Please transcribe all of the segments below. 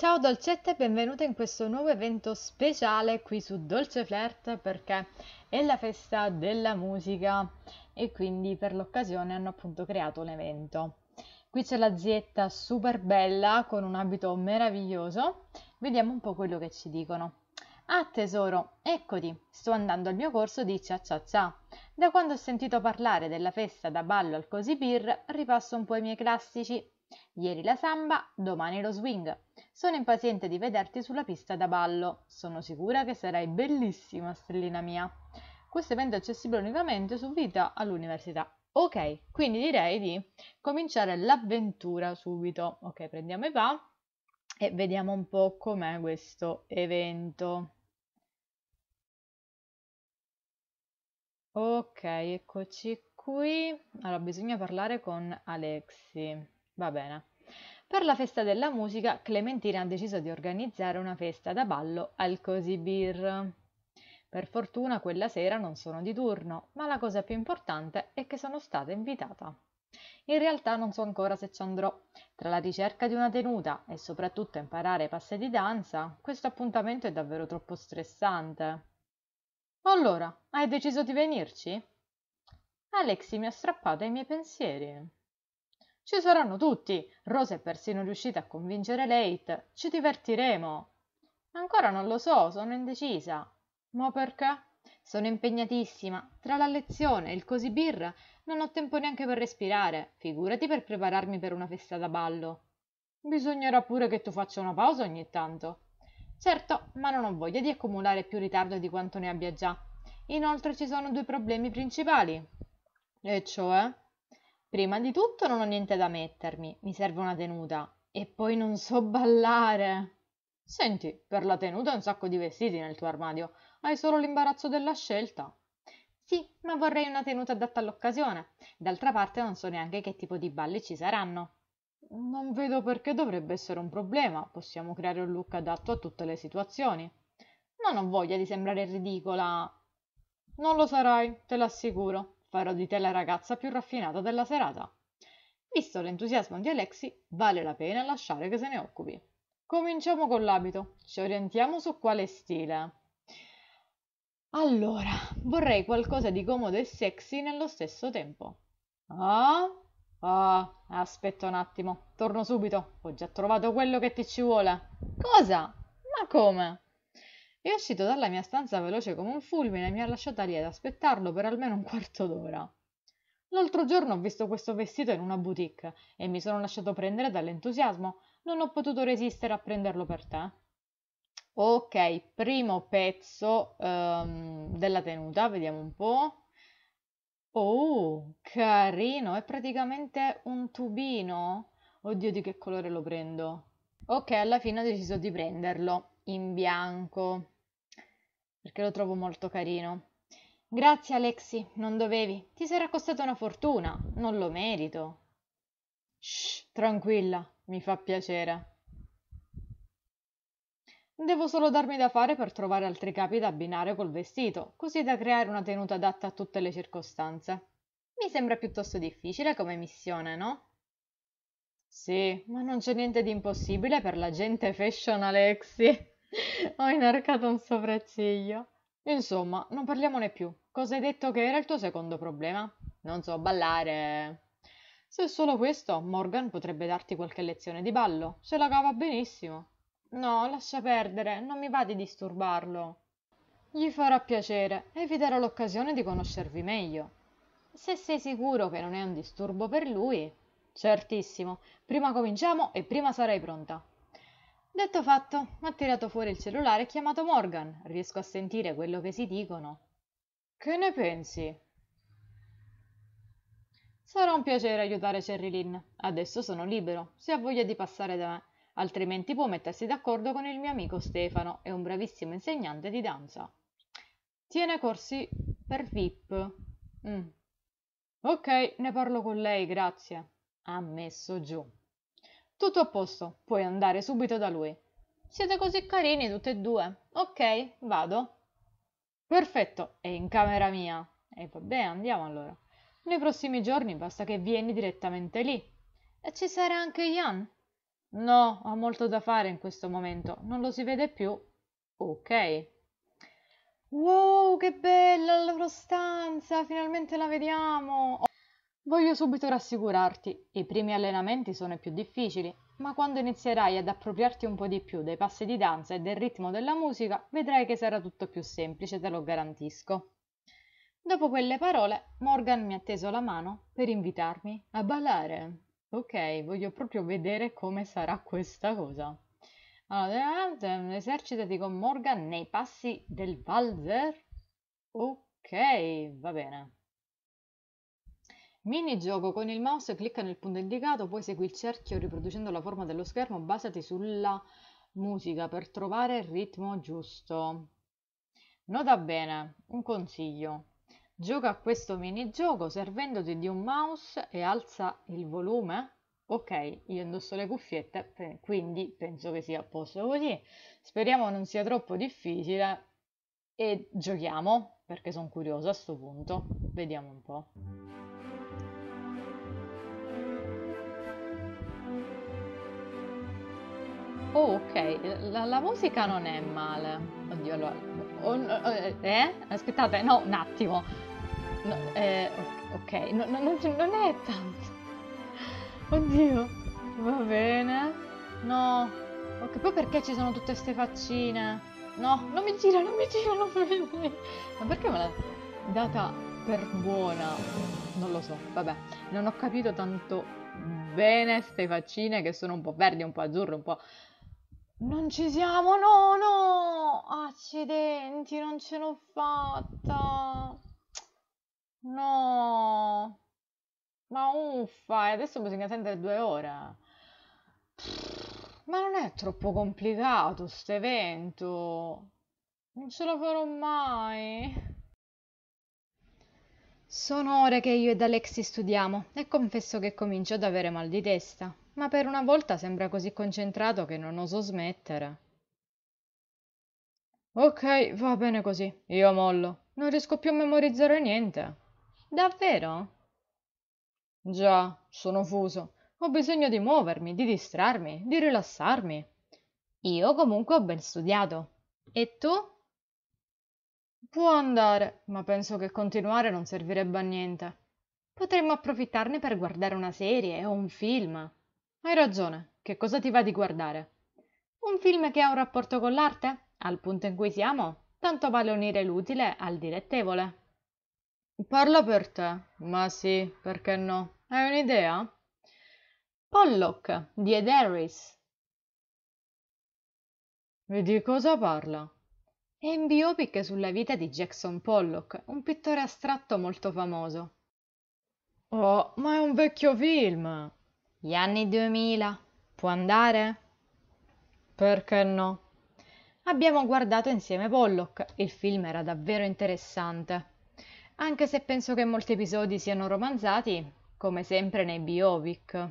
Ciao dolcette e benvenute in questo nuovo evento speciale qui su Dolce Flirt perché è la festa della musica e quindi per l'occasione hanno appunto creato l'evento. Qui c'è la zietta super bella con un abito meraviglioso, vediamo un po' quello che ci dicono. Ah tesoro, eccoti, sto andando al mio corso di cia cia cia. Da quando ho sentito parlare della festa da ballo al cosipir ripasso un po' i miei classici. Ieri la samba, domani lo swing. Sono impaziente di vederti sulla pista da ballo. Sono sicura che sarai bellissima, stellina mia. Questo evento è accessibile unicamente su Vita all'università. Ok, quindi direi di cominciare l'avventura subito. Ok, prendiamo i pa e vediamo un po' com'è questo evento. Ok, eccoci qui. Allora, bisogna parlare con Alexi. Va bene. Per la festa della musica, Clementina ha deciso di organizzare una festa da ballo al Cosibir. Per fortuna quella sera non sono di turno, ma la cosa più importante è che sono stata invitata. In realtà non so ancora se ci andrò. Tra la ricerca di una tenuta e soprattutto imparare passi di danza, questo appuntamento è davvero troppo stressante. Allora, hai deciso di venirci? Alexi mi ha strappato i miei pensieri. Ci saranno tutti. Rosa è persino riuscita a convincere Late. Ci divertiremo. Ancora non lo so, sono indecisa. Ma perché? Sono impegnatissima. Tra la lezione e il così birra non ho tempo neanche per respirare, figurati per prepararmi per una festa da ballo. Bisognerà pure che tu faccia una pausa ogni tanto. Certo, ma non ho voglia di accumulare più ritardo di quanto ne abbia già. Inoltre ci sono due problemi principali. E cioè? Prima di tutto non ho niente da mettermi, mi serve una tenuta. E poi non so ballare. Senti, per la tenuta un sacco di vestiti nel tuo armadio. Hai solo l'imbarazzo della scelta. Sì, ma vorrei una tenuta adatta all'occasione. D'altra parte non so neanche che tipo di balli ci saranno. Non vedo perché dovrebbe essere un problema. Possiamo creare un look adatto a tutte le situazioni. Ma Non ho voglia di sembrare ridicola. Non lo sarai, te l'assicuro farò di te la ragazza più raffinata della serata. Visto l'entusiasmo di Alexi, vale la pena lasciare che se ne occupi. Cominciamo con l'abito, ci orientiamo su quale stile. Allora, vorrei qualcosa di comodo e sexy nello stesso tempo. Ah? Ah, aspetta un attimo, torno subito, ho già trovato quello che ti ci vuole. Cosa? Ma come? È uscito dalla mia stanza veloce come un fulmine e mi ha lasciata lì ad aspettarlo per almeno un quarto d'ora. L'altro giorno ho visto questo vestito in una boutique e mi sono lasciato prendere dall'entusiasmo. Non ho potuto resistere a prenderlo per te. Ok, primo pezzo um, della tenuta, vediamo un po'. Oh, carino, è praticamente un tubino. Oddio, di che colore lo prendo? Ok, alla fine ho deciso di prenderlo in bianco perché lo trovo molto carino. Grazie Alexi, non dovevi. Ti sarà costata una fortuna, non lo merito. Shh, tranquilla, mi fa piacere. Devo solo darmi da fare per trovare altri capi da abbinare col vestito, così da creare una tenuta adatta a tutte le circostanze. Mi sembra piuttosto difficile come missione, no? Sì, ma non c'è niente di impossibile per la gente fashion Alexi. Ho inarcato un sopracciglio. Insomma, non parliamone più. Cosa hai detto che era il tuo secondo problema? Non so ballare. Se è solo questo, Morgan potrebbe darti qualche lezione di ballo. Se la cava benissimo. No, lascia perdere, non mi va di disturbarlo. Gli farà piacere eviterò l'occasione di conoscervi meglio. Se sei sicuro che non è un disturbo per lui, certissimo. Prima cominciamo e prima sarai pronta. Detto fatto, ha tirato fuori il cellulare e chiamato Morgan. Riesco a sentire quello che si dicono. Che ne pensi? Sarà un piacere aiutare Cherry Lynn. Adesso sono libero, se ha voglia di passare da me, altrimenti può mettersi d'accordo con il mio amico Stefano, è un bravissimo insegnante di danza. Tiene corsi per VIP. Mm. Ok, ne parlo con lei, grazie. Ha messo giù. Tutto a posto, puoi andare subito da lui. Siete così carini tutte e due. Ok, vado. Perfetto, è in camera mia. E vabbè, andiamo allora. Nei prossimi giorni basta che vieni direttamente lì. E ci sarà anche Ian? No, ha molto da fare in questo momento. Non lo si vede più. Ok. Wow, che bella la loro stanza! Finalmente la vediamo! Voglio subito rassicurarti, i primi allenamenti sono i più difficili, ma quando inizierai ad appropriarti un po' di più dei passi di danza e del ritmo della musica, vedrai che sarà tutto più semplice, te lo garantisco. Dopo quelle parole, Morgan mi ha teso la mano per invitarmi a ballare. Ok, voglio proprio vedere come sarà questa cosa. Allora, esercitati con Morgan nei passi del valzer. Ok, va bene. Mini gioco con il mouse, clicca nel punto indicato, poi segui il cerchio riproducendo la forma dello schermo, basati sulla musica per trovare il ritmo giusto. Nota bene, un consiglio. Gioca a questo minigioco servendoti di un mouse e alza il volume. Ok, io indosso le cuffiette, quindi penso che sia a posto così. Speriamo non sia troppo difficile e giochiamo, perché sono curiosa a questo punto. Vediamo un po'. Oh, ok, la, la, musica non è male. Oddio, allora... Oh, eh? Aspettate, no, un attimo. No, eh, ok, no, no, non, non è tanto. Oddio, va bene. No. Ok, poi perché ci sono tutte queste faccine? No, non mi gira, non mi gira, non mi gira. Ma perché me l'ha data per buona? Non lo so, vabbè. Non ho capito tanto bene queste faccine che sono un po' verdi, un po' azzurre, un po' Non ci siamo, no, no! Accidenti, non ce l'ho fatta! No! Ma uffa, e adesso bisogna attendere due ore. Ma non è troppo complicato questo evento. Non ce la farò mai. Sono ore che io ed Alexi studiamo e confesso che comincio ad avere mal di testa ma per una volta sembra così concentrato che non oso smettere. Ok, va bene così, io mollo. Non riesco più a memorizzare niente. Davvero? Già, sono fuso. Ho bisogno di muovermi, di distrarmi, di rilassarmi. Io comunque ho ben studiato. E tu? Può andare, ma penso che continuare non servirebbe a niente. Potremmo approfittarne per guardare una serie o un film hai ragione che cosa ti va di guardare un film che ha un rapporto con l'arte al punto in cui siamo tanto vale unire l'utile al dilettevole parla per te ma sì perché no hai un'idea Pollock di Ed Harris e di cosa parla è un biopic sulla vita di Jackson Pollock, un pittore astratto molto famoso. Oh, ma è un vecchio film! Gli anni 2000. Può andare? Perché no? Abbiamo guardato insieme Pollock. e Il film era davvero interessante. Anche se penso che molti episodi siano romanzati, come sempre nei biopic.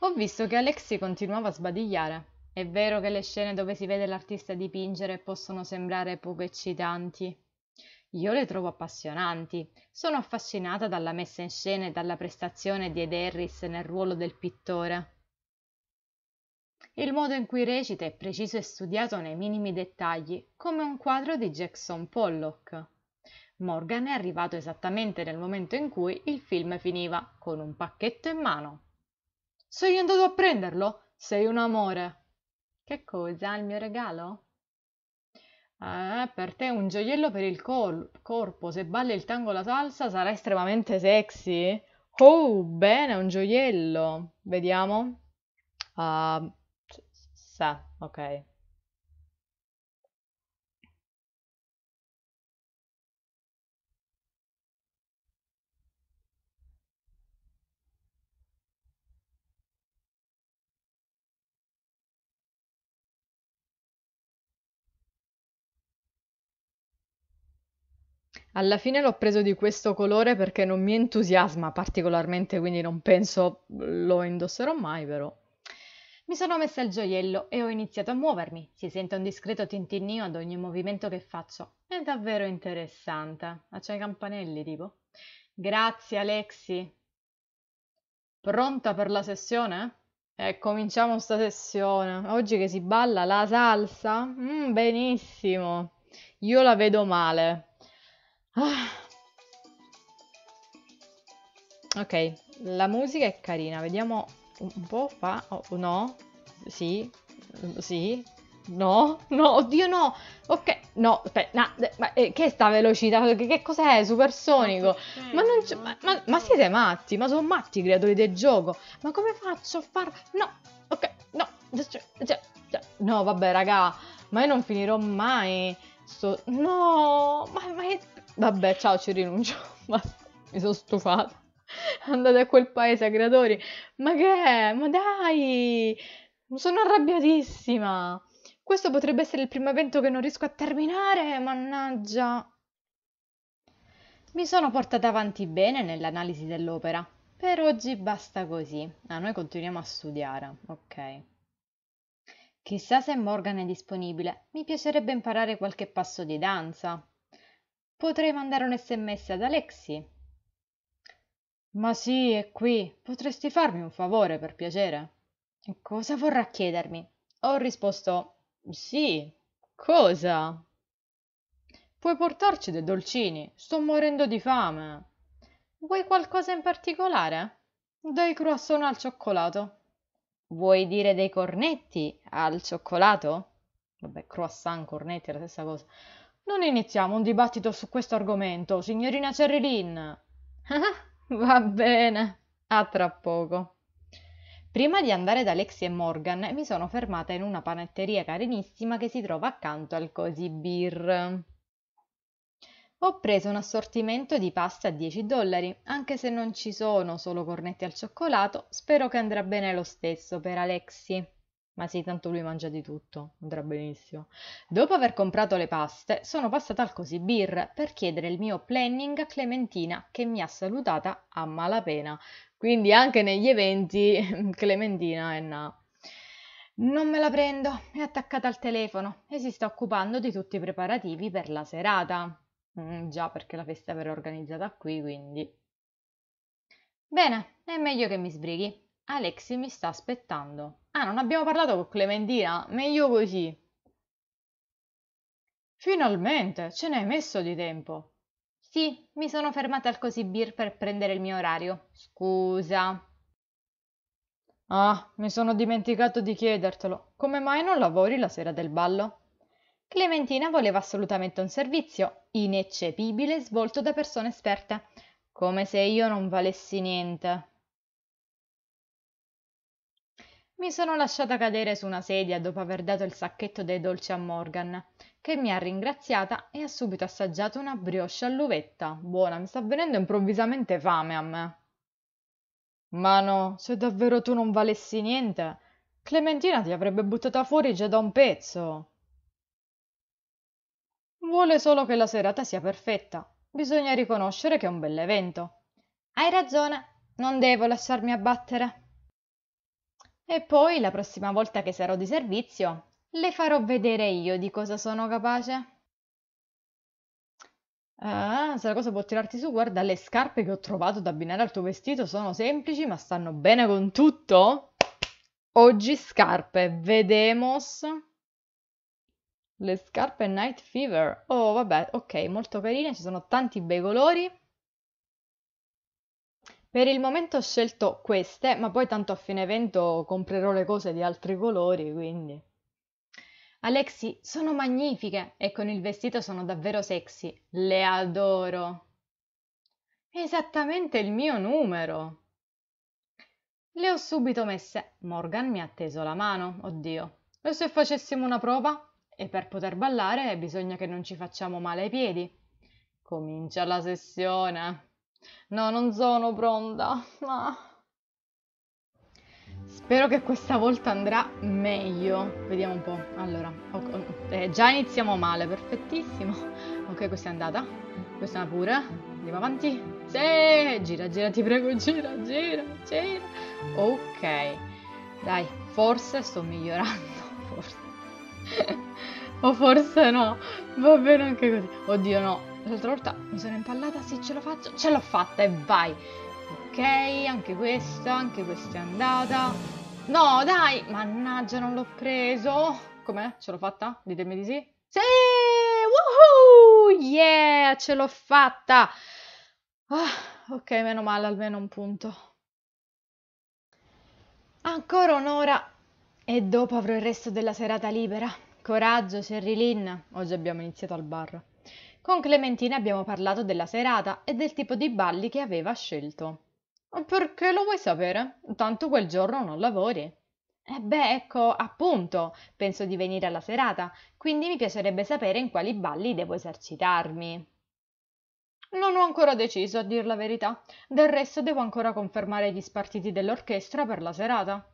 Ho visto che Alexi continuava a sbadigliare. È vero che le scene dove si vede l'artista dipingere possono sembrare poco eccitanti, io le trovo appassionanti. Sono affascinata dalla messa in scena e dalla prestazione di Ed Harris nel ruolo del pittore. Il modo in cui recita è preciso e studiato nei minimi dettagli, come un quadro di Jackson Pollock. Morgan è arrivato esattamente nel momento in cui il film finiva, con un pacchetto in mano. Sei andato a prenderlo? Sei un amore. Che cosa, il mio regalo? Ah, per te un gioiello per il col- corpo. Se balli il tango la salsa sarà estremamente sexy. Oh, bene, un gioiello. Vediamo. Ah, sì, ok. Alla fine l'ho preso di questo colore perché non mi entusiasma particolarmente, quindi non penso lo indosserò mai, però. Mi sono messa il gioiello e ho iniziato a muovermi. Si sente un discreto tintinnio ad ogni movimento che faccio. È davvero interessante. Accia i campanelli, tipo. Grazie, Alexi. Pronta per la sessione? E eh, cominciamo sta sessione. Oggi che si balla la salsa? Mm, benissimo. Io la vedo male, Ah. Ok, la musica è carina, vediamo un po' fa... Oh, no, sì, mm, sì, no, no, oddio no, ok, no, aspetta, nah, ma eh, che sta velocità, che, che cos'è, supersonico? Ma, ma, ma, ma, siete matti, ma sono matti i creatori del gioco, ma come faccio a farlo? No, ok, no, cioè, cioè, cioè, no, vabbè raga, ma io non finirò mai, sto... no, ma, ma che Vabbè, ciao, ci rinuncio. mi sono stufata. Andate a quel paese, creatori. Ma che? Ma dai! Sono arrabbiatissima. Questo potrebbe essere il primo evento che non riesco a terminare, mannaggia. Mi sono portata avanti bene nell'analisi dell'opera. Per oggi basta così. Ah, noi continuiamo a studiare, ok. Chissà se Morgan è disponibile. Mi piacerebbe imparare qualche passo di danza. Potrei mandare un sms ad Alexi? Ma sì, è qui. Potresti farmi un favore, per piacere? Cosa vorrà chiedermi? Ho risposto sì. Cosa? Puoi portarci dei dolcini? Sto morendo di fame. Vuoi qualcosa in particolare? Dei croissant al cioccolato. Vuoi dire dei cornetti al cioccolato? Vabbè, croissant, cornetti è la stessa cosa non iniziamo un dibattito su questo argomento, signorina Cerrilin. Ah, va bene. A tra poco. Prima di andare da Lexi e Morgan mi sono fermata in una panetteria carinissima che si trova accanto al Cosi Beer. Ho preso un assortimento di pasta a 10 dollari, anche se non ci sono solo cornetti al cioccolato, spero che andrà bene lo stesso per Alexi. Ma sì, tanto lui mangia di tutto, andrà benissimo. Dopo aver comprato le paste, sono passata al così bir per chiedere il mio planning a Clementina, che mi ha salutata a malapena. Quindi anche negli eventi Clementina è na. Non me la prendo, è attaccata al telefono e si sta occupando di tutti i preparativi per la serata. Mm, già perché la festa verrà organizzata qui, quindi... Bene, è meglio che mi sbrighi. Alexi mi sta aspettando. Ah, non abbiamo parlato con Clementina, meglio così. Finalmente, ce n'hai messo di tempo. Sì, mi sono fermata al Cosibir per prendere il mio orario. Scusa. Ah, mi sono dimenticato di chiedertelo. Come mai non lavori la sera del ballo? Clementina voleva assolutamente un servizio ineccepibile svolto da persone esperte, come se io non valessi niente. Mi sono lasciata cadere su una sedia dopo aver dato il sacchetto dei dolci a Morgan, che mi ha ringraziata e ha subito assaggiato una brioche all'uvetta. Buona, mi sta venendo improvvisamente fame a me. Ma no, se davvero tu non valessi niente, Clementina ti avrebbe buttata fuori già da un pezzo. Vuole solo che la serata sia perfetta. Bisogna riconoscere che è un bell'evento. Hai ragione, non devo lasciarmi abbattere. E poi, la prossima volta che sarò di servizio, le farò vedere io di cosa sono capace. Ah, se la cosa può tirarti su, guarda, le scarpe che ho trovato da abbinare al tuo vestito sono semplici, ma stanno bene con tutto. Oggi scarpe, vedemos. Le scarpe Night Fever. Oh, vabbè, ok, molto carine, ci sono tanti bei colori. Per il momento ho scelto queste, ma poi tanto a fine evento comprerò le cose di altri colori, quindi... Alexi, sono magnifiche e con il vestito sono davvero sexy. Le adoro. esattamente il mio numero. Le ho subito messe. Morgan mi ha teso la mano. Oddio. E se facessimo una prova? E per poter ballare bisogna che non ci facciamo male ai piedi. Comincia la sessione. No, non sono pronta, ma... Spero che questa volta andrà meglio. Vediamo un po'. Allora, okay. eh, già iniziamo male, perfettissimo. Ok, questa è andata. Questa pure. Andiamo avanti. Sì, gira, gira, ti prego, gira, gira, gira. Ok. Dai, forse sto migliorando, forse. o forse no. Va bene anche così. Oddio, no. L'altra volta mi sono impallata, sì ce la faccio, ce l'ho fatta e vai. Ok, anche questa, anche questa è andata. No, dai, mannaggia, non l'ho preso. Com'è? Ce l'ho fatta? Ditemi di sì. Sì! Woohoo! Yeah, ce l'ho fatta! Oh, ok, meno male, almeno un punto. Ancora un'ora e dopo avrò il resto della serata libera. Coraggio, Sherry Oggi abbiamo iniziato al bar. Con Clementina abbiamo parlato della serata e del tipo di balli che aveva scelto. Perché lo vuoi sapere? Tanto quel giorno non lavori. Eh beh, ecco, appunto, penso di venire alla serata, quindi mi piacerebbe sapere in quali balli devo esercitarmi. Non ho ancora deciso, a dir la verità. Del resto devo ancora confermare gli spartiti dell'orchestra per la serata.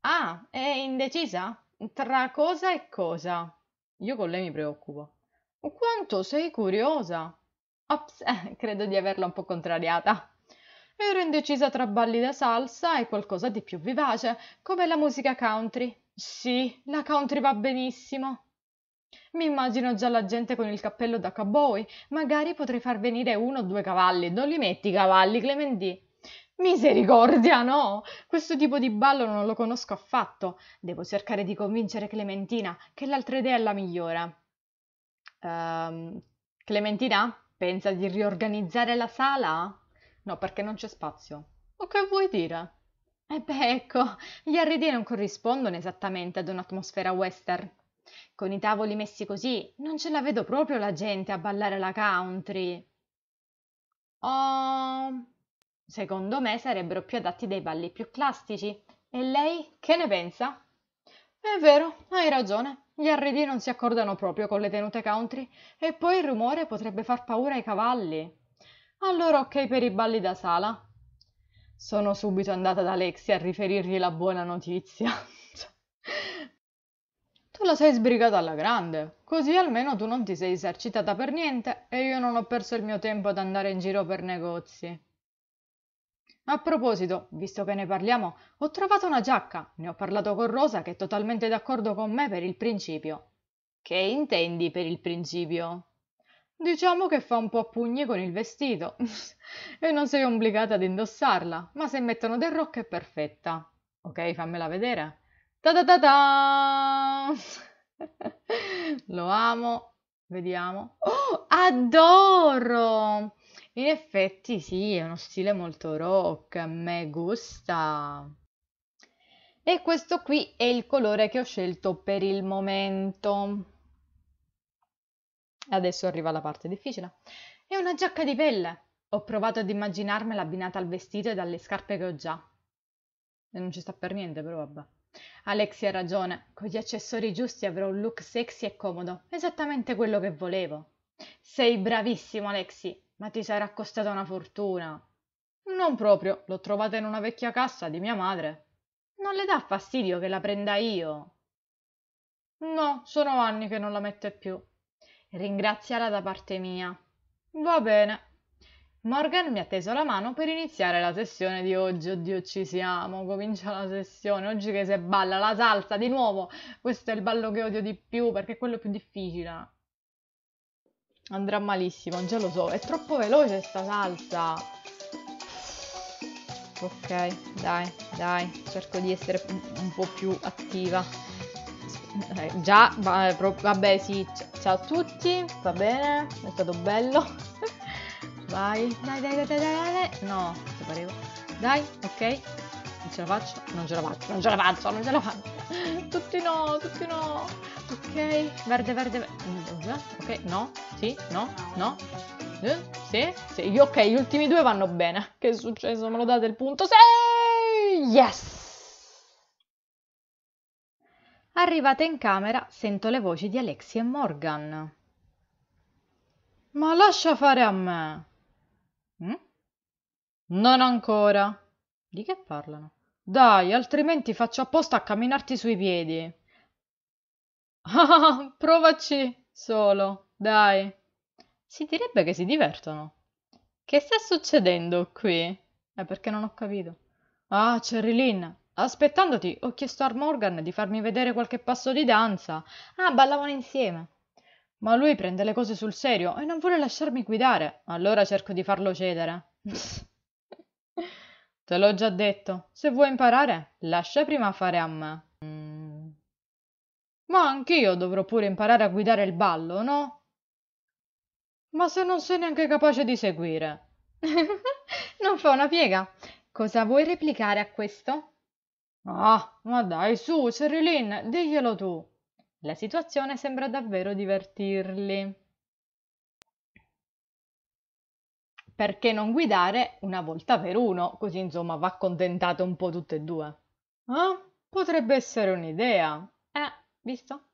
Ah, è indecisa? Tra cosa e cosa? Io con lei mi preoccupo. Quanto sei curiosa! Ops, eh, credo di averla un po' contrariata. Ero indecisa tra balli da salsa e qualcosa di più vivace, come la musica country. Sì, la country va benissimo. Mi immagino già la gente con il cappello da cowboy. Magari potrei far venire uno o due cavalli. Non li metti i cavalli, Clementine. Misericordia, no! Questo tipo di ballo non lo conosco affatto. Devo cercare di convincere Clementina che l'altra idea è la migliore. Ehm, Clementina, pensa di riorganizzare la sala? No, perché non c'è spazio. O che vuoi dire? E eh beh, ecco, gli arredi non corrispondono esattamente ad un'atmosfera western. Con i tavoli messi così, non ce la vedo proprio la gente a ballare la country. Oh, secondo me sarebbero più adatti dei balli più classici. E lei che ne pensa? è vero hai ragione gli arredi non si accordano proprio con le tenute country e poi il rumore potrebbe far paura ai cavalli allora ok per i balli da sala sono subito andata da Alexia a riferirgli la buona notizia Tu la sei sbrigata alla grande, così almeno tu non ti sei esercitata per niente e io non ho perso il mio tempo ad andare in giro per negozi. A proposito, visto che ne parliamo, ho trovato una giacca, ne ho parlato con Rosa che è totalmente d'accordo con me per il principio. Che intendi per il principio? Diciamo che fa un po' a pugni con il vestito e non sei obbligata ad indossarla, ma se mettono del rock è perfetta. Ok, fammela vedere. Ta ta ta ta! Lo amo. Vediamo. Oh, adoro! In effetti sì, è uno stile molto rock, a me gusta. E questo qui è il colore che ho scelto per il momento. Adesso arriva la parte difficile. È una giacca di pelle. Ho provato ad immaginarmela abbinata al vestito e dalle scarpe che ho già. E non ci sta per niente, però vabbè. Alexi ha ragione, con gli accessori giusti avrò un look sexy e comodo, esattamente quello che volevo. Sei bravissimo, Alexi ma ti sarà costata una fortuna. Non proprio, l'ho trovata in una vecchia cassa di mia madre. Non le dà fastidio che la prenda io? No, sono anni che non la mette più. Ringraziala da parte mia. Va bene. Morgan mi ha teso la mano per iniziare la sessione di oggi. Oddio, ci siamo. Comincia la sessione. Oggi che se balla la salsa di nuovo. Questo è il ballo che odio di più perché è quello più difficile. Andrà malissimo, già lo so. È troppo veloce sta salsa. Ok, dai, dai. Cerco di essere un, un po' più attiva. Eh, già, va, eh, vabbè, sì. Ciao a tutti, va bene. È stato bello. Vai, dai, dai, dai, dai, dai. No, ti parevo. Dai, ok non ce la faccio, non ce la faccio, non ce la faccio, non ce la faccio. Tutti no, tutti no. Ok, verde, verde, verde. Mm, mm, ok, no, sì, no, no. Eh, sì, sì. Ok, gli ultimi due vanno bene. Che è successo? Me lo date il punto 6? Yes! Arrivata in camera, sento le voci di Alexia e Morgan. Ma lascia fare a me. Mm? Non ancora. Di che parlano? Dai, altrimenti faccio apposta a camminarti sui piedi. Ah, provaci solo, dai. Si direbbe che si divertono. Che sta succedendo qui? È perché non ho capito. Ah, Cherry Lynn, aspettandoti ho chiesto a Morgan di farmi vedere qualche passo di danza. Ah, ballavano insieme. Ma lui prende le cose sul serio e non vuole lasciarmi guidare, allora cerco di farlo cedere. Te l'ho già detto, se vuoi imparare, lascia prima fare a me. Mm. Ma anch'io dovrò pure imparare a guidare il ballo, no? Ma se non sei neanche capace di seguire. non fa una piega. Cosa vuoi replicare a questo? Ah, ma dai, su, Cerilin, diglielo tu. La situazione sembra davvero divertirli. perché non guidare una volta per uno, così insomma va accontentato un po' tutte e due. Ah, potrebbe essere un'idea. Eh, visto?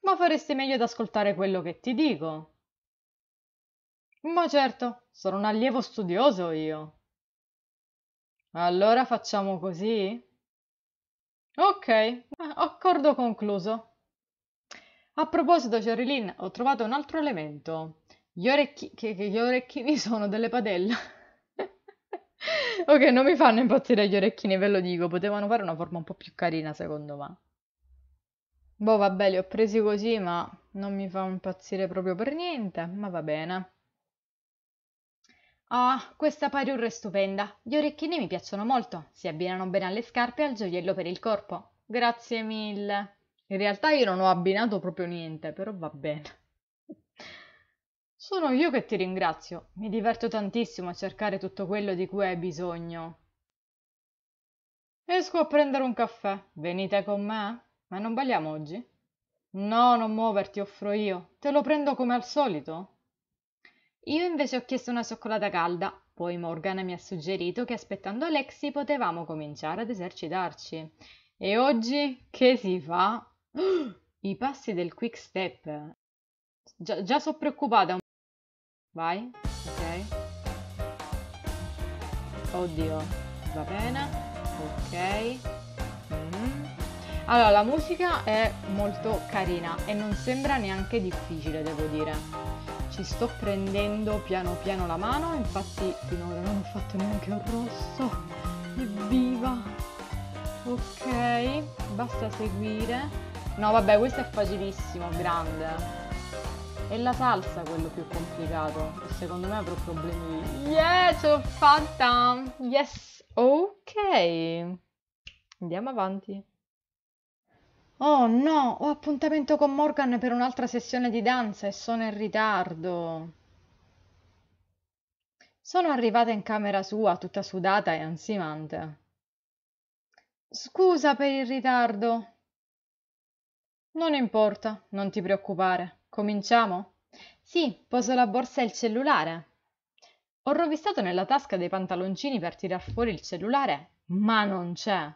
Ma faresti meglio ad ascoltare quello che ti dico. Ma certo, sono un allievo studioso io. Allora facciamo così? Ok, eh, accordo concluso. A proposito, Sherilyn, ho trovato un altro elemento. Gli, orecchi... che, che gli orecchini sono delle padelle. ok, non mi fanno impazzire gli orecchini, ve lo dico. Potevano fare una forma un po' più carina, secondo me. Boh, vabbè, li ho presi così, ma non mi fa impazzire proprio per niente. Ma va bene. Ah, questa parure è stupenda. Gli orecchini mi piacciono molto. Si abbinano bene alle scarpe e al gioiello per il corpo. Grazie mille. In realtà io non ho abbinato proprio niente, però va bene. Sono io che ti ringrazio, mi diverto tantissimo a cercare tutto quello di cui hai bisogno. Esco a prendere un caffè, venite con me? Ma non balliamo oggi? No, non muoverti, offro io, te lo prendo come al solito. Io invece ho chiesto una cioccolata calda, poi Morgana mi ha suggerito che aspettando Alexi potevamo cominciare ad esercitarci. E oggi che si fa? I passi del quick step. Già, già sono preoccupata vai, ok. Oddio, va bene, ok. Mm. Allora, la musica è molto carina e non sembra neanche difficile, devo dire ci sto prendendo piano piano la mano, infatti finora non ho fatto neanche un rosso, evviva! Ok, basta seguire. No vabbè, questo è facilissimo, grande. È la salsa quello più complicato e secondo me avrò problemi di... Yeah, ce fatta! Yes! Ok! Andiamo avanti. Oh no, ho appuntamento con Morgan per un'altra sessione di danza e sono in ritardo. Sono arrivata in camera sua, tutta sudata e ansimante. Scusa per il ritardo. Non importa, non ti preoccupare. Cominciamo? Sì, poso la borsa e il cellulare. Ho rovistato nella tasca dei pantaloncini per tirar fuori il cellulare, ma non c'è.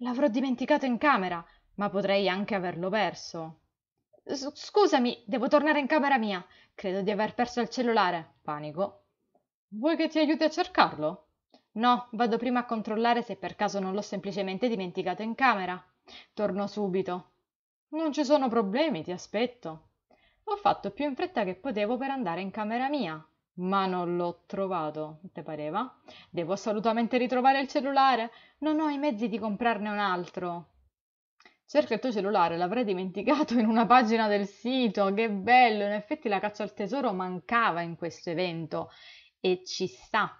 L'avrò dimenticato in camera, ma potrei anche averlo perso. scusami, devo tornare in camera mia. Credo di aver perso il cellulare. Panico. Vuoi che ti aiuti a cercarlo? No, vado prima a controllare se per caso non l'ho semplicemente dimenticato in camera. Torno subito. Non ci sono problemi, ti aspetto. Ho fatto più in fretta che potevo per andare in camera mia, ma non l'ho trovato, te pareva? Devo assolutamente ritrovare il cellulare, non ho i mezzi di comprarne un altro. Cerca il tuo cellulare, l'avrei dimenticato in una pagina del sito, che bello, in effetti la caccia al tesoro mancava in questo evento e ci sta.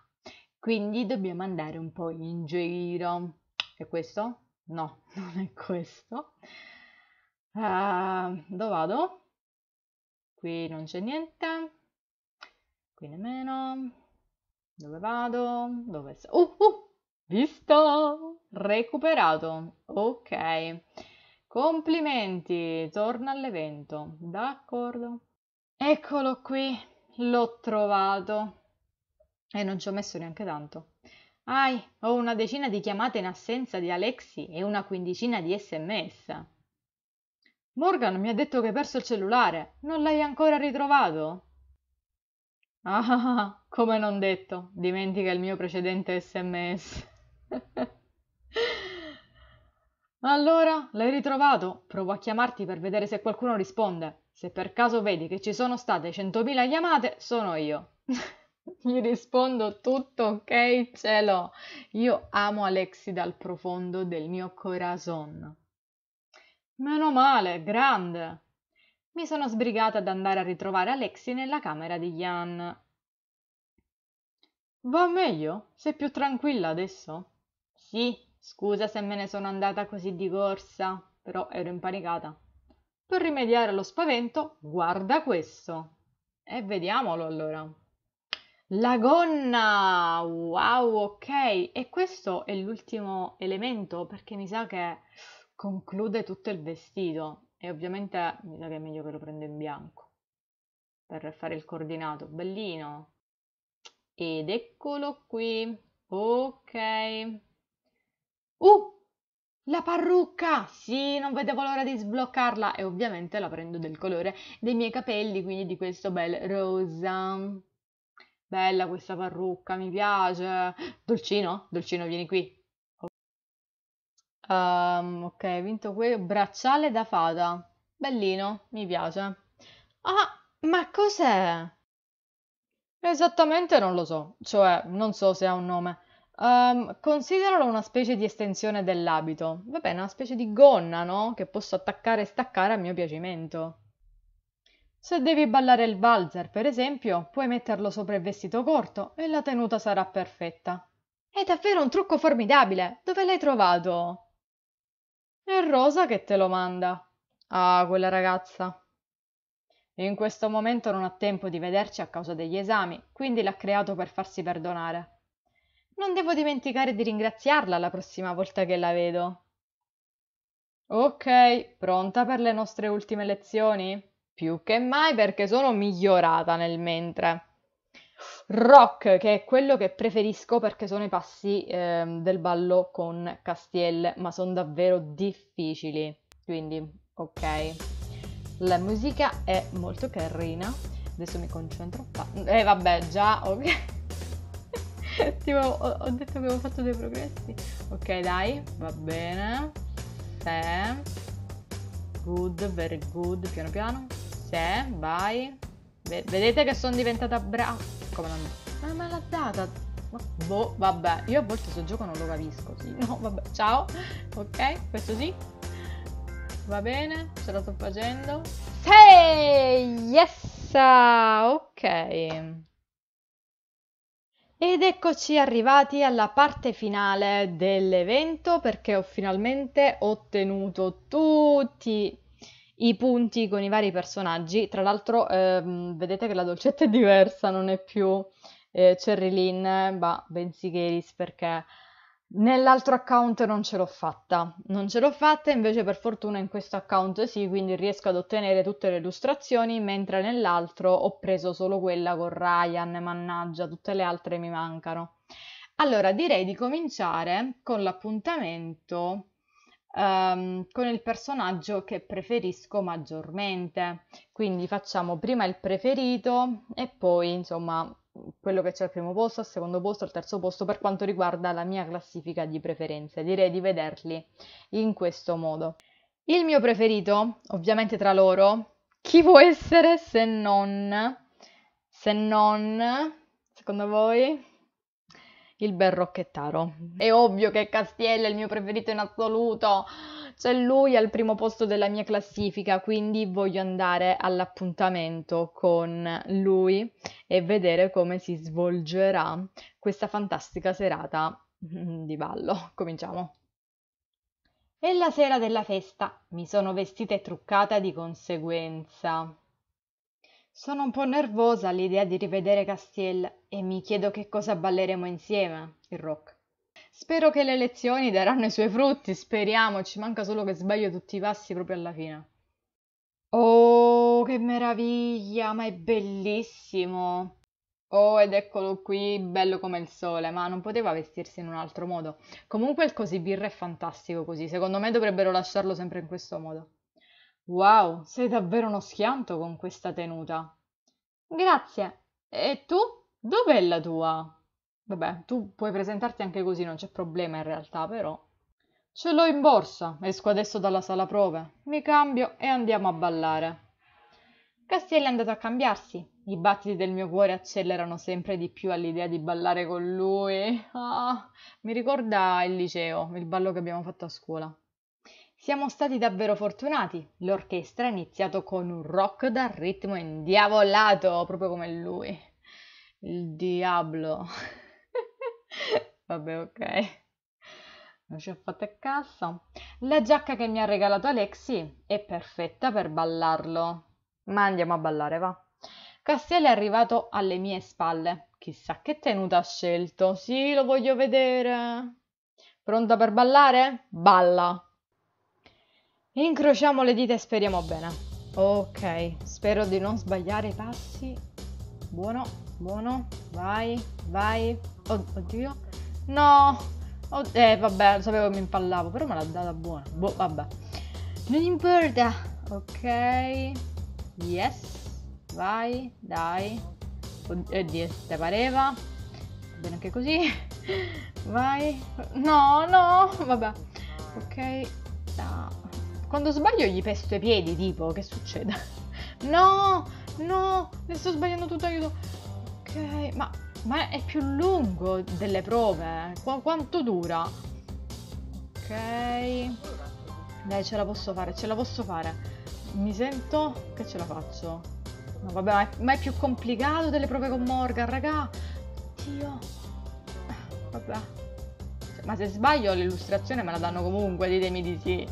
Quindi dobbiamo andare un po' in giro. È questo? No, non è questo. Uh, dove vado? qui non c'è niente, qui nemmeno, dove vado, dove so, uh, uh, visto, recuperato, ok, complimenti, torna all'evento, d'accordo, eccolo qui, l'ho trovato, e non ci ho messo neanche tanto. Ai, ho una decina di chiamate in assenza di Alexi e una quindicina di sms. Morgan mi ha detto che hai perso il cellulare. Non l'hai ancora ritrovato? Ah, ah, ah come non detto, dimentica il mio precedente sms. allora, l'hai ritrovato? Provo a chiamarti per vedere se qualcuno risponde. Se per caso vedi che ci sono state 100.000 chiamate, sono io. Gli rispondo tutto ok, ce l'ho. Io amo Alexi dal profondo del mio corazon. Meno male, grande! Mi sono sbrigata ad andare a ritrovare Alexi nella camera di Jan. Va meglio? Sei più tranquilla adesso? Sì, scusa se me ne sono andata così di corsa, però ero impanicata. Per rimediare allo spavento, guarda questo. E vediamolo allora. La gonna! Wow, ok. E questo è l'ultimo elemento perché mi sa che conclude tutto il vestito e ovviamente mi sa che è meglio che lo prendo in bianco per fare il coordinato, bellino. Ed eccolo qui. Ok. Uh! La parrucca! Sì, non vedevo l'ora di sbloccarla e ovviamente la prendo del colore dei miei capelli, quindi di questo bel rosa. Bella questa parrucca, mi piace. Dolcino, Dolcino, vieni qui. Ehm, ok, vinto quello Bracciale da fata. Bellino, mi piace. Ah, ma cos'è? Esattamente non lo so, cioè non so se ha un nome. Um, consideralo una specie di estensione dell'abito, va bene, una specie di gonna, no? Che posso attaccare e staccare a mio piacimento. Se devi ballare il valzer, per esempio, puoi metterlo sopra il vestito corto e la tenuta sarà perfetta. È davvero un trucco formidabile! Dove l'hai trovato? È Rosa che te lo manda. Ah, quella ragazza. In questo momento non ha tempo di vederci a causa degli esami, quindi l'ha creato per farsi perdonare. Non devo dimenticare di ringraziarla la prossima volta che la vedo. Ok, pronta per le nostre ultime lezioni? Più che mai perché sono migliorata nel mentre. Rock, che è quello che preferisco perché sono i passi ehm, del ballo con Castiel, ma sono davvero difficili. Quindi, ok. La musica è molto carina. Adesso mi concentro. E ah, eh, vabbè, già, ok. tipo, ho, ho, detto che avevo fatto dei progressi. Ok, dai, va bene. Se. Good, very good, piano piano. Se, vai. Vedete che sono diventata brava ecco me l'ha, me l'ha data. Boh, vabbè, io a volte sto gioco non lo capisco, sì, no, vabbè, ciao, ok, questo sì, va bene, ce la sto facendo. Sei, yes, ok. Ed eccoci arrivati alla parte finale dell'evento perché ho finalmente ottenuto tutti i punti con i vari personaggi. Tra l'altro, ehm, vedete che la dolcetta è diversa, non è più eh, Cherry Lynn, ma bensì Galis perché nell'altro account non ce l'ho fatta. Non ce l'ho fatta, invece per fortuna in questo account sì, quindi riesco ad ottenere tutte le illustrazioni, mentre nell'altro ho preso solo quella con Ryan, mannaggia, tutte le altre mi mancano. Allora, direi di cominciare con l'appuntamento ehm, con il personaggio che preferisco maggiormente. Quindi facciamo prima il preferito e poi insomma quello che c'è al primo posto, al secondo posto, al terzo posto per quanto riguarda la mia classifica di preferenze. Direi di vederli in questo modo. Il mio preferito, ovviamente tra loro, chi può essere se non, se non, secondo voi? il bel Rocchettaro. Mm-hmm. È ovvio che Castiel è il mio preferito in assoluto. C'è lui al primo posto della mia classifica, quindi voglio andare all'appuntamento con lui e vedere come si svolgerà questa fantastica serata di ballo. Cominciamo. È la sera della festa, mi sono vestita e truccata di conseguenza. Sono un po' nervosa all'idea di rivedere Castiel e mi chiedo che cosa balleremo insieme, il rock. Spero che le lezioni daranno i suoi frutti, speriamo, ci manca solo che sbaglio tutti i passi proprio alla fine. Oh, che meraviglia, ma è bellissimo. Oh, ed eccolo qui, bello come il sole, ma non poteva vestirsi in un altro modo. Comunque il così birra è fantastico così, secondo me dovrebbero lasciarlo sempre in questo modo. Wow, sei davvero uno schianto con questa tenuta. Grazie. E tu? Dov'è la tua? Vabbè, tu puoi presentarti anche così, non c'è problema in realtà, però. Ce l'ho in borsa, esco adesso dalla sala prove, mi cambio e andiamo a ballare. Castielli è andato a cambiarsi. I battiti del mio cuore accelerano sempre di più all'idea di ballare con lui. Ah, mi ricorda il liceo, il ballo che abbiamo fatto a scuola. Siamo stati davvero fortunati. L'orchestra ha iniziato con un rock dal ritmo indiavolato, proprio come lui. Il diablo. Vabbè, ok. Non ci ho fatto caso. La giacca che mi ha regalato Alexi è perfetta per ballarlo. Ma andiamo a ballare, va. Castiel è arrivato alle mie spalle. Chissà che tenuta ha scelto. Sì, lo voglio vedere. Pronta per ballare? Balla. Incrociamo le dita e speriamo bene. Ok, spero di non sbagliare i passi. Buono, buono, vai, vai. Od oddio. No! Od eh, vabbè, lo sapevo che mi impallavo, però me l'ha data buona. Boh, vabbè. Non importa. Ok. Yes. Vai, dai. Oddio, te pareva? Bene anche così. Vai. No, no, vabbè. Ok. No. Quando sbaglio gli pesto i piedi, tipo, che succede? No, no, ne sto sbagliando tutto, aiuto. Ok, ma, ma è più lungo delle prove. Eh. Qu quanto dura? Ok. Dai, ce la posso fare, ce la posso fare. Mi sento che ce la faccio. No, vabbè, ma è, ma è più complicato delle prove con Morgan, raga. Oddio. Vabbè. Ma se sbaglio l'illustrazione me la danno comunque, ditemi di sì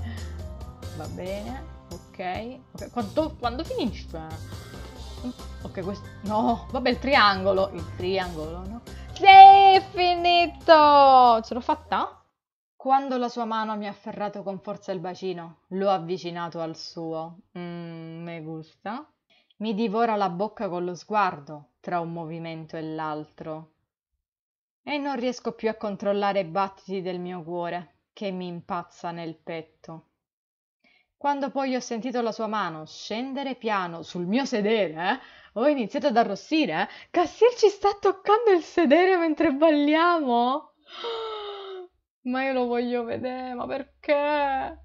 va bene, ok. okay. Quando, quando finisce? Ok, questo... No, vabbè, il triangolo. Il triangolo, no? Sì, finito! Ce l'ho fatta? Quando la sua mano mi ha afferrato con forza il bacino, l'ho avvicinato al suo. Mmm, mi gusta. Mi divora la bocca con lo sguardo, tra un movimento e l'altro. E non riesco più a controllare i battiti del mio cuore, che mi impazza nel petto. Quando poi ho sentito la sua mano scendere piano sul mio sedere, eh, ho iniziato ad arrossire. Eh. Cassier ci sta toccando il sedere mentre balliamo? Ma io lo voglio vedere, ma perché?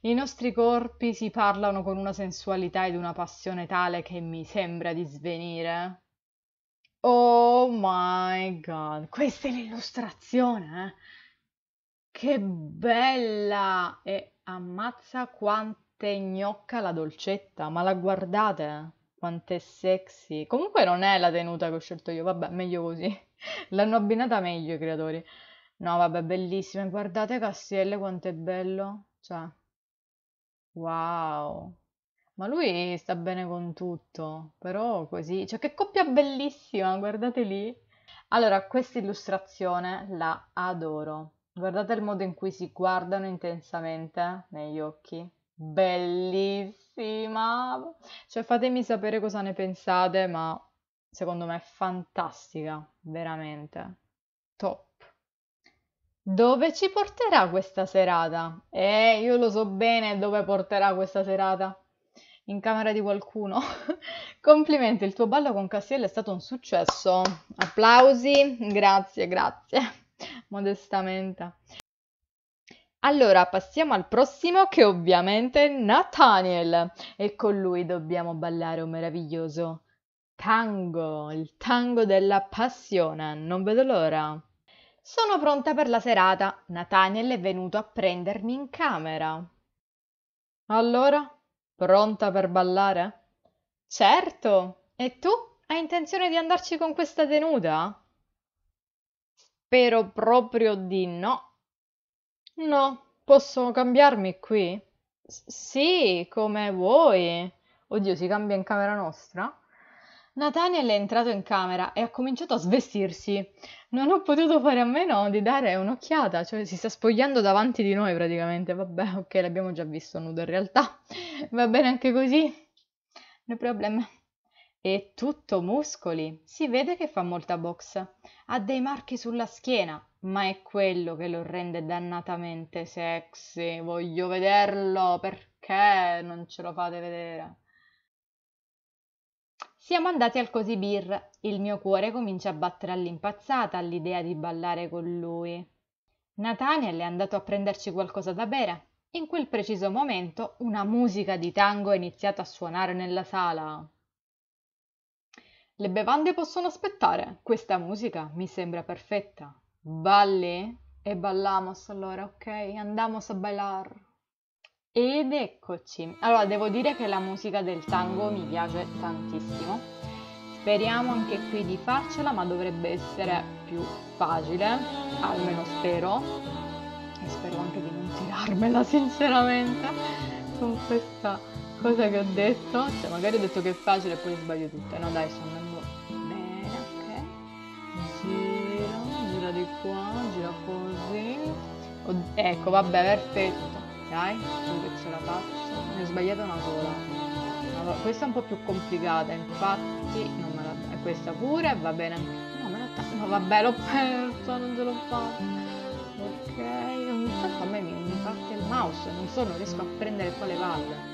I nostri corpi si parlano con una sensualità ed una passione tale che mi sembra di svenire. Oh my god, questa è l'illustrazione! Eh. Che bella! E Ammazza quante gnocca la dolcetta, ma la guardate? Quanto è sexy. Comunque non è la tenuta che ho scelto io, vabbè, meglio così. L'hanno abbinata meglio i creatori. No, vabbè, bellissime. Guardate Cassielle quanto è bello. Cioè, wow. Ma lui sta bene con tutto, però così. Cioè, che coppia bellissima, guardate lì. Allora, questa illustrazione la adoro. Guardate il modo in cui si guardano intensamente negli occhi. Bellissima! Cioè fatemi sapere cosa ne pensate, ma secondo me è fantastica, veramente. Top. Dove ci porterà questa serata? Eh, io lo so bene dove porterà questa serata. In camera di qualcuno. Complimenti, il tuo ballo con Cassiella è stato un successo. Applausi, grazie, grazie modestamente. Allora, passiamo al prossimo che ovviamente è Nathaniel e con lui dobbiamo ballare un meraviglioso tango, il tango della passione, non vedo l'ora. Sono pronta per la serata, Nathaniel è venuto a prendermi in camera. Allora, pronta per ballare? Certo, e tu? Hai intenzione di andarci con questa tenuta? Spero proprio di no. No, posso cambiarmi qui? S- sì, come vuoi. Oddio, si cambia in camera nostra? Nathaniel è entrato in camera e ha cominciato a svestirsi. Non ho potuto fare a meno di dare un'occhiata, cioè si sta spogliando davanti di noi praticamente. Vabbè, ok, l'abbiamo già visto nudo in realtà. Va bene anche così. No problem. È tutto muscoli, si vede che fa molta box. Ha dei marchi sulla schiena, ma è quello che lo rende dannatamente sexy. Voglio vederlo, perché non ce lo fate vedere? Siamo andati al così bir, il mio cuore comincia a battere all'impazzata all'idea di ballare con lui. Nathaniel è andato a prenderci qualcosa da bere. In quel preciso momento una musica di tango è iniziata a suonare nella sala. Le bevande possono aspettare. Questa musica mi sembra perfetta. Balli? E ballamos allora, ok? Andamos a bailar. Ed eccoci. Allora, devo dire che la musica del tango mi piace tantissimo. Speriamo anche qui di farcela, ma dovrebbe essere più facile, almeno spero. E spero anche di non tirarmela sinceramente con questa cosa che ho detto? Cioè, magari ho detto che è facile e poi sbaglio tutto. No, dai, sto andando bene, ok. Gira, gira di qua, gira così. Od... ecco, vabbè, perfetto. Dai, che ce la faccio. Ne ho sbagliata una sola. Allora, questa è un po' più complicata, infatti, non me la... E questa pure, va bene. No, me la... No, vabbè, l'ho persa, non ce l'ho fatta. Ok, ogni tanto a me mi parte il mouse, non so, non riesco a prendere quale valle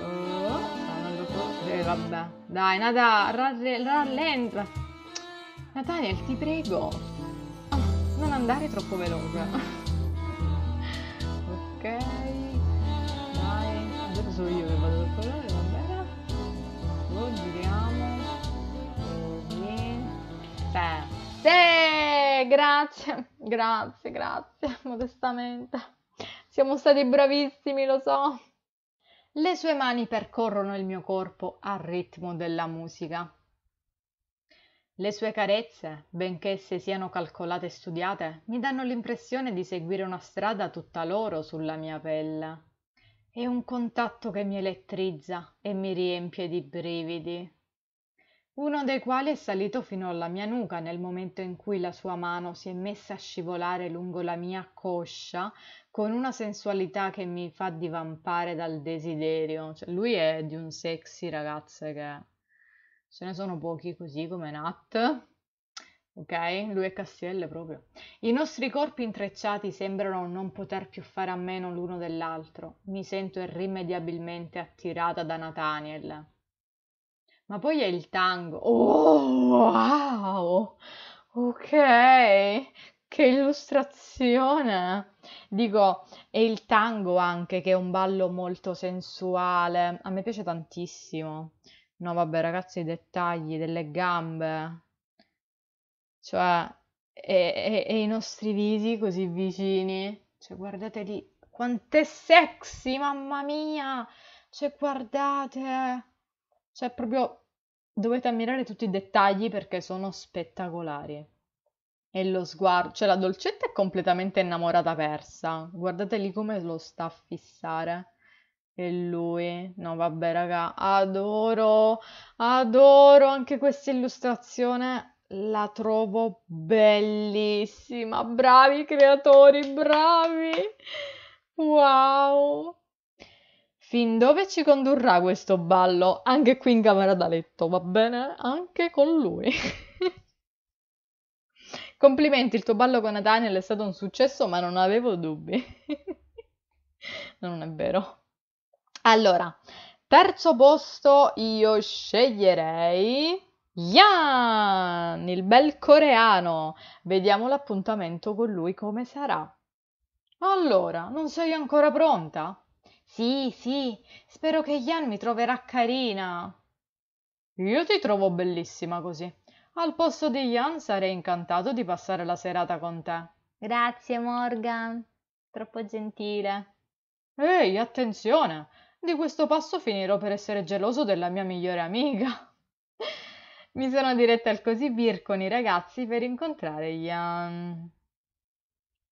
oh, eh, vabbè. Dai, Nada, rallenta. Nathaniel, ti prego. Ah, non andare troppo veloce. ok. Dai, adesso sono io che vado troppo veloce, giriamo. Così. Sì, grazie, grazie, grazie, modestamente. Siamo stati bravissimi, lo so. Le sue mani percorrono il mio corpo al ritmo della musica. Le sue carezze, benché esse siano calcolate e studiate, mi danno l'impressione di seguire una strada tutta loro sulla mia pelle. È un contatto che mi elettrizza e mi riempie di brividi. Uno dei quali è salito fino alla mia nuca nel momento in cui la sua mano si è messa a scivolare lungo la mia coscia con una sensualità che mi fa divampare dal desiderio. Cioè, lui è di un sexy, ragazze, che ce ne sono pochi così come Nat. Ok? Lui è Castielle proprio. I nostri corpi intrecciati sembrano non poter più fare a meno l'uno dell'altro. Mi sento irrimediabilmente attirata da Nathaniel. Ma poi è il tango. Oh, wow! Ok, che illustrazione! Dico, e il tango anche, che è un ballo molto sensuale. A me piace tantissimo. No, vabbè, ragazzi, i dettagli delle gambe. Cioè, e, e- e i nostri visi così vicini. Cioè, guardate lì. Quanto è sexy, mamma mia! Cioè, guardate. Cioè, proprio dovete ammirare tutti i dettagli perché sono spettacolari. E lo sguardo, cioè la dolcetta è completamente innamorata persa. Guardate lì come lo sta a fissare. E lui, no vabbè raga, adoro, adoro anche questa illustrazione, la trovo bellissima, bravi creatori, bravi, wow. Fin dove ci condurrà questo ballo? Anche qui in camera da letto, va bene? Anche con lui. Complimenti, il tuo ballo con Nathaniel è stato un successo, ma non avevo dubbi. non è vero. Allora, terzo posto io sceglierei... Yan, il bel coreano. Vediamo l'appuntamento con lui come sarà. Allora, non sei ancora pronta? Sì, sì, spero che Yan mi troverà carina. Io ti trovo bellissima così. Al posto di Ian sarei incantato di passare la serata con te. Grazie, Morgan. Troppo gentile. Ehi, attenzione! Di questo passo finirò per essere geloso della mia migliore amica. Mi sono diretta al così bir con i ragazzi per incontrare Ian.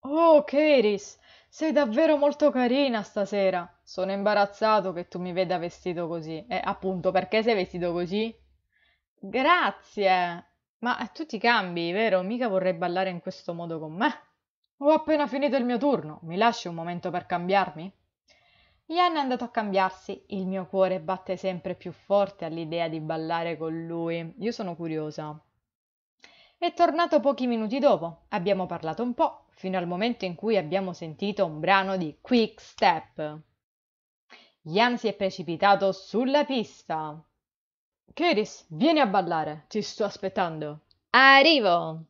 Oh, Keris, sei davvero molto carina stasera. Sono imbarazzato che tu mi veda vestito così. E eh, appunto, perché sei vestito così? Grazie, ma tu ti cambi, vero? Mica vorrei ballare in questo modo con me. Ho appena finito il mio turno, mi lasci un momento per cambiarmi? Ian è andato a cambiarsi, il mio cuore batte sempre più forte all'idea di ballare con lui, io sono curiosa. È tornato pochi minuti dopo, abbiamo parlato un po', fino al momento in cui abbiamo sentito un brano di Quick Step. Ian si è precipitato sulla pista. Keris, vieni a ballare, ti sto aspettando. Arrivo!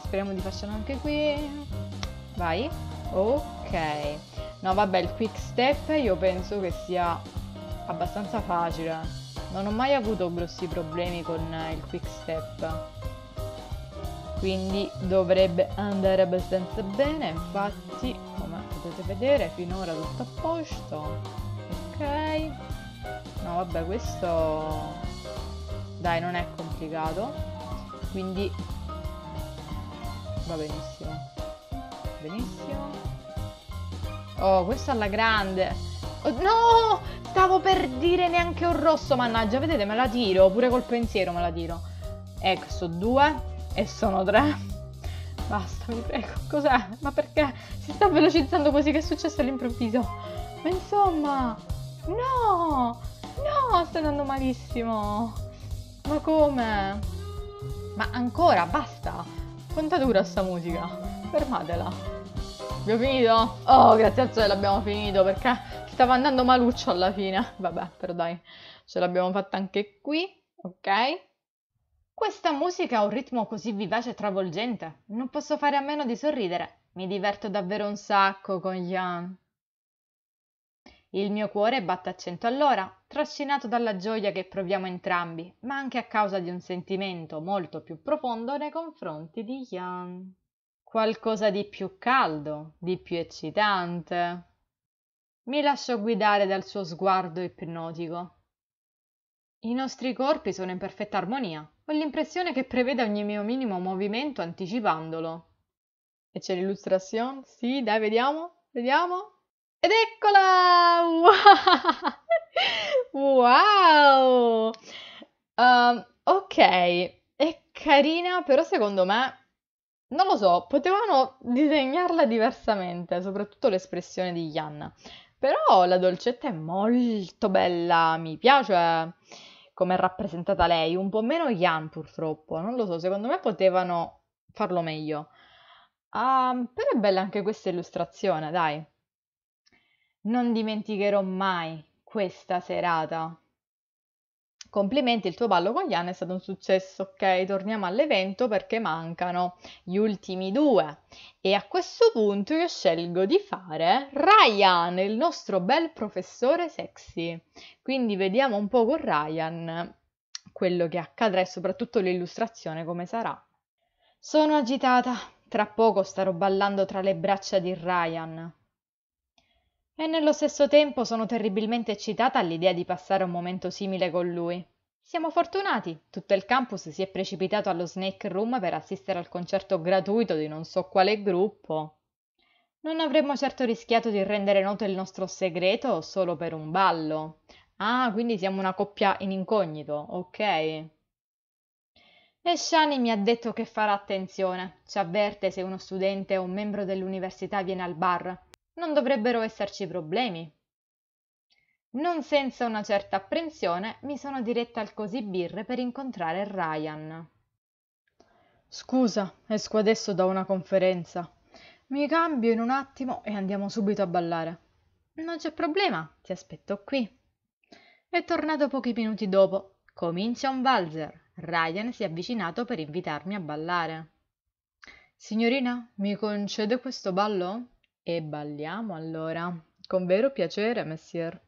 Speriamo di farcela anche qui. Vai. Ok. No, vabbè, il quick step io penso che sia abbastanza facile. Non ho mai avuto grossi problemi con eh, il quick step. Quindi dovrebbe andare abbastanza bene. Infatti, come potete vedere, finora tutto a posto ok no vabbè questo dai non è complicato quindi va benissimo benissimo oh questo alla grande oh, no stavo per dire neanche un rosso mannaggia vedete me la tiro pure col pensiero me la tiro ecco sono due e sono tre Basta, mi prego. Cos'è? Ma perché si sta velocizzando così? Che è successo all'improvviso? Ma insomma... No! No, sta andando malissimo! Ma come? Ma ancora, basta! Quanta dura sta musica? Fermatela! Abbiamo finito? Oh, grazie al sole l'abbiamo finito perché stava andando maluccio alla fine. Vabbè, però dai, ce l'abbiamo fatta anche qui, ok? Questa musica ha un ritmo così vivace e travolgente. Non posso fare a meno di sorridere. Mi diverto davvero un sacco con Jan. Il mio cuore batte a cento all'ora, trascinato dalla gioia che proviamo entrambi, ma anche a causa di un sentimento molto più profondo nei confronti di Jan. Qualcosa di più caldo, di più eccitante. Mi lascio guidare dal suo sguardo ipnotico. I nostri corpi sono in perfetta armonia. Ho l'impressione che preveda ogni mio minimo movimento anticipandolo. E c'è l'illustrazione? Sì, dai, vediamo, vediamo. Ed eccola! Wow! wow! Um, ok, è carina, però secondo me, non lo so, potevano disegnarla diversamente, soprattutto l'espressione di Yanna. Però la dolcetta è molto bella, mi piace eh, come è rappresentata lei, un po' meno Yan purtroppo, non lo so, secondo me potevano farlo meglio. Um, però è bella anche questa illustrazione, dai. Non dimenticherò mai questa serata. Complimenti, il tuo ballo con Ian è stato un successo, ok? Torniamo all'evento perché mancano gli ultimi due. E a questo punto io scelgo di fare Ryan, il nostro bel professore sexy. Quindi vediamo un po' con Ryan quello che accadrà e soprattutto l'illustrazione come sarà. Sono agitata, tra poco starò ballando tra le braccia di Ryan. E nello stesso tempo sono terribilmente eccitata all'idea di passare un momento simile con lui. Siamo fortunati, tutto il campus si è precipitato allo Snake Room per assistere al concerto gratuito di non so quale gruppo. Non avremmo certo rischiato di rendere noto il nostro segreto solo per un ballo. Ah, quindi siamo una coppia in incognito, ok. E Shani mi ha detto che farà attenzione, ci avverte se uno studente o un membro dell'università viene al bar non dovrebbero esserci problemi. Non senza una certa apprensione mi sono diretta al così birre per incontrare Ryan. Scusa, esco adesso da una conferenza. Mi cambio in un attimo e andiamo subito a ballare. Non c'è problema, ti aspetto qui. È tornato pochi minuti dopo. Comincia un valzer. Ryan si è avvicinato per invitarmi a ballare. Signorina, mi concede questo ballo? E balliamo allora, con vero piacere, messier.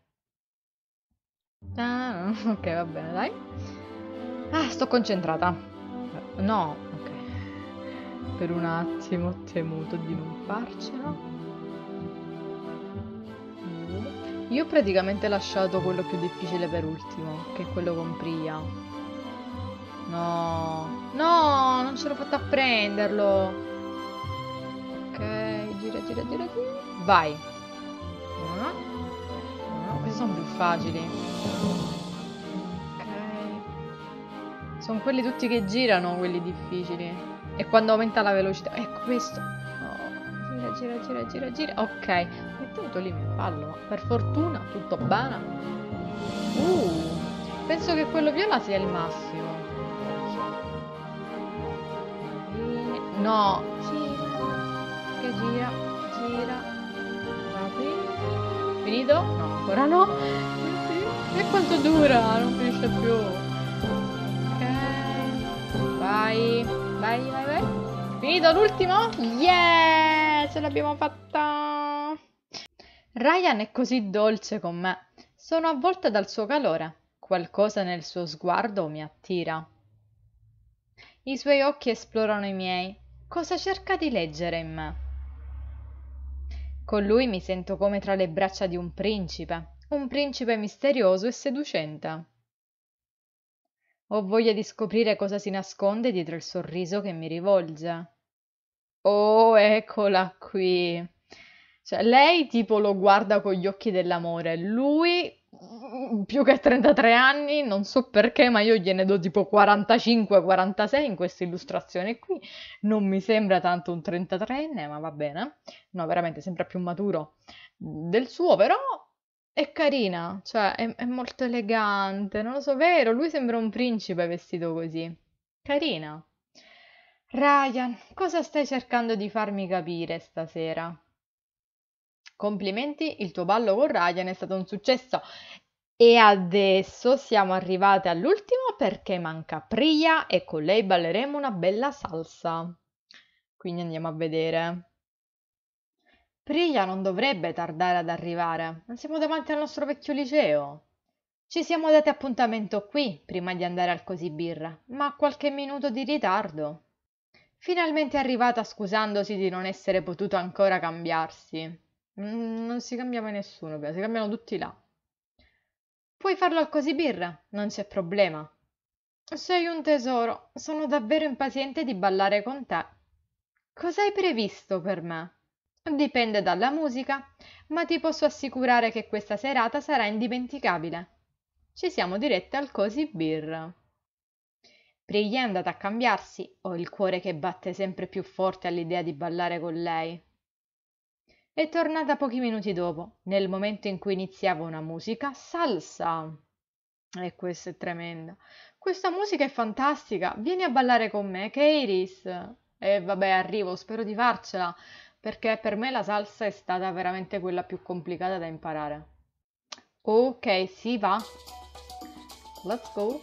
Ah, ok, va bene, dai. Ah, sto concentrata. No, ok. Per un attimo ho temuto di non farcela. Io ho praticamente lasciato quello più difficile per ultimo, che è quello con Priya. No, no, non ce l'ho fatta a prenderlo gira, gira, gira, gira. Vai. No. Ah. No, ah, questi sono più facili. Ok. Sono quelli tutti che girano, quelli difficili. E quando aumenta la velocità... Ecco questo. No. Gira, gira, gira, gira, gira. Ok. Ho tenuto lì mio pallo. Per fortuna, tutto bene. Uh. Penso che quello viola sia il massimo. No. Gira. Che gira. finito? No, ancora no. E quanto dura? Non finisce più. Ok. Vai. Vai, vai, vai. Finito l'ultimo? Yeah! Ce l'abbiamo fatta! Ryan è così dolce con me. Sono avvolta dal suo calore. Qualcosa nel suo sguardo mi attira. I suoi occhi esplorano i miei. Cosa cerca di leggere in me? Con lui mi sento come tra le braccia di un principe, un principe misterioso e seducente. Ho voglia di scoprire cosa si nasconde dietro il sorriso che mi rivolge. Oh, eccola qui. Cioè, lei tipo lo guarda con gli occhi dell'amore, lui Mm, più che 33 anni, non so perché, ma io gliene do tipo 45-46 in questa illustrazione qui. Non mi sembra tanto un 33enne, ma va bene. No, veramente sembra più maturo del suo, però è carina, cioè è, è molto elegante, non lo so, vero, lui sembra un principe vestito così. Carina. Ryan, cosa stai cercando di farmi capire stasera? Complimenti, il tuo ballo con Ryan è stato un successo. E adesso siamo arrivate all'ultimo perché manca Priya e con lei balleremo una bella salsa. Quindi andiamo a vedere. Priya non dovrebbe tardare ad arrivare, ma siamo davanti al nostro vecchio liceo. Ci siamo dati appuntamento qui prima di andare al cosibirra, ma a qualche minuto di ritardo. Finalmente è arrivata scusandosi di non essere potuto ancora cambiarsi. Mm, non si cambia mai nessuno, si cambiano tutti là. Puoi farlo al così birra, non c'è problema. Sei un tesoro, sono davvero impaziente di ballare con te. Cos'hai previsto per me? Dipende dalla musica, ma ti posso assicurare che questa serata sarà indimenticabile. Ci siamo dirette al Cosi Beer. Pregli è andata a cambiarsi, ho il cuore che batte sempre più forte all'idea di ballare con lei è tornata pochi minuti dopo, nel momento in cui iniziava una musica salsa. E questo è tremendo. Questa musica è fantastica, vieni a ballare con me, Keiris. E vabbè, arrivo, spero di farcela, perché per me la salsa è stata veramente quella più complicata da imparare. Ok, si va. Let's go.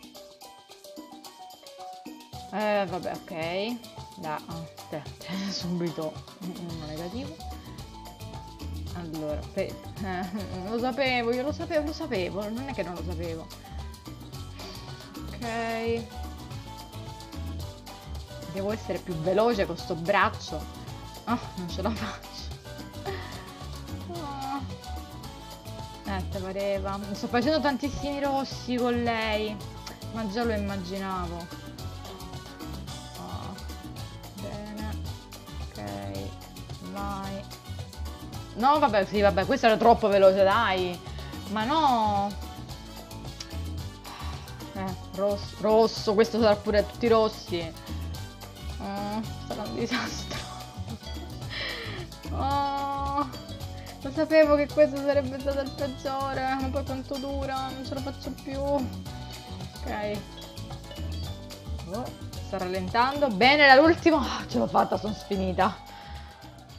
Eh, vabbè, ok. Da, ah, te, te, subito negativo. Allora, eh, lo sapevo, io lo sapevo, lo sapevo, non è che non lo sapevo. Ok. Devo essere più veloce con sto braccio. Oh, non ce la faccio. Oh. Eh, te pareva. Sto facendo tantissimi rossi con lei. Ma già lo immaginavo. No, vabbè, sì, vabbè, questa era troppo veloce, dai. Ma no. Eh, rosso, rosso, questo sarà pure tutti rossi. Oh, sarà un disastro. Oh, lo sapevo che questo sarebbe stato il peggiore, ma poi quanto dura, non ce la faccio più. Ok. Oh, sta rallentando. Bene, era l'ultimo. Oh, ce l'ho fatta, sono sfinita.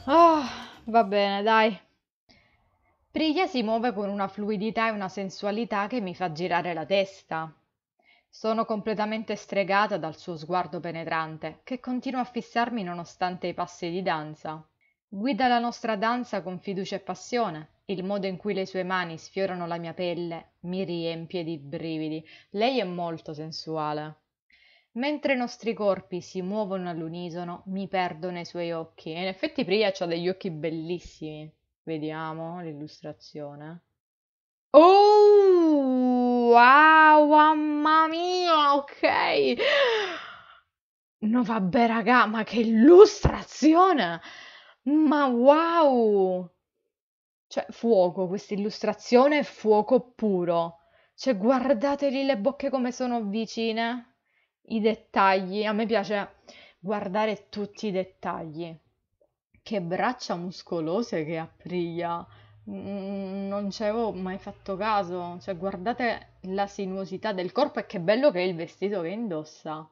Oh. Va bene, dai. Priglia si muove con una fluidità e una sensualità che mi fa girare la testa. Sono completamente stregata dal suo sguardo penetrante, che continua a fissarmi nonostante i passi di danza. Guida la nostra danza con fiducia e passione. Il modo in cui le sue mani sfiorano la mia pelle mi riempie di brividi. Lei è molto sensuale. Mentre i nostri corpi si muovono all'unisono, mi perdo nei suoi occhi. E in effetti Priya ha degli occhi bellissimi. Vediamo l'illustrazione. Oh, wow, mamma mia, ok. No vabbè raga, ma che illustrazione! Ma wow! Cioè, fuoco, questa illustrazione è fuoco puro. Cioè, guardate lì le bocche come sono vicine i dettagli, a me piace guardare tutti i dettagli. Che braccia muscolose che ha Priglia, mm, non ci avevo mai fatto caso, cioè guardate la sinuosità del corpo e che bello che è il vestito che indossa.